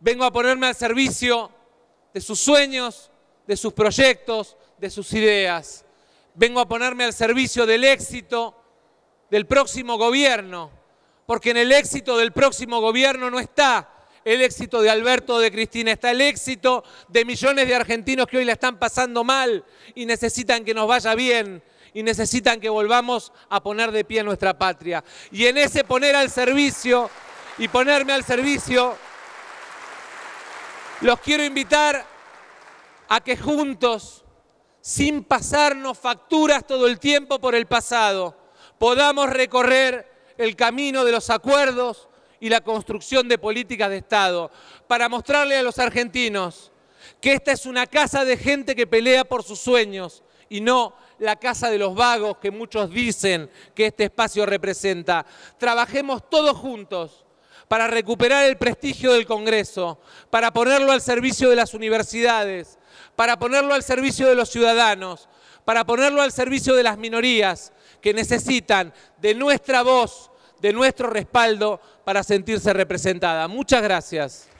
Vengo a ponerme al servicio de sus sueños, de sus proyectos, de sus ideas. Vengo a ponerme al servicio del éxito del próximo gobierno, porque en el éxito del próximo gobierno no está el éxito de Alberto de Cristina, está el éxito de millones de argentinos que hoy la están pasando mal y necesitan que nos vaya bien y necesitan que volvamos a poner de pie nuestra patria. Y en ese poner al servicio y ponerme al servicio los quiero invitar a que juntos, sin pasarnos facturas todo el tiempo por el pasado, podamos recorrer el camino de los acuerdos y la construcción de políticas de Estado para mostrarle a los argentinos que esta es una casa de gente que pelea por sus sueños y no la casa de los vagos que muchos dicen que este espacio representa. Trabajemos todos juntos para recuperar el prestigio del Congreso, para ponerlo al servicio de las universidades, para ponerlo al servicio de los ciudadanos, para ponerlo al servicio de las minorías que necesitan de nuestra voz, de nuestro respaldo para sentirse representada. Muchas gracias.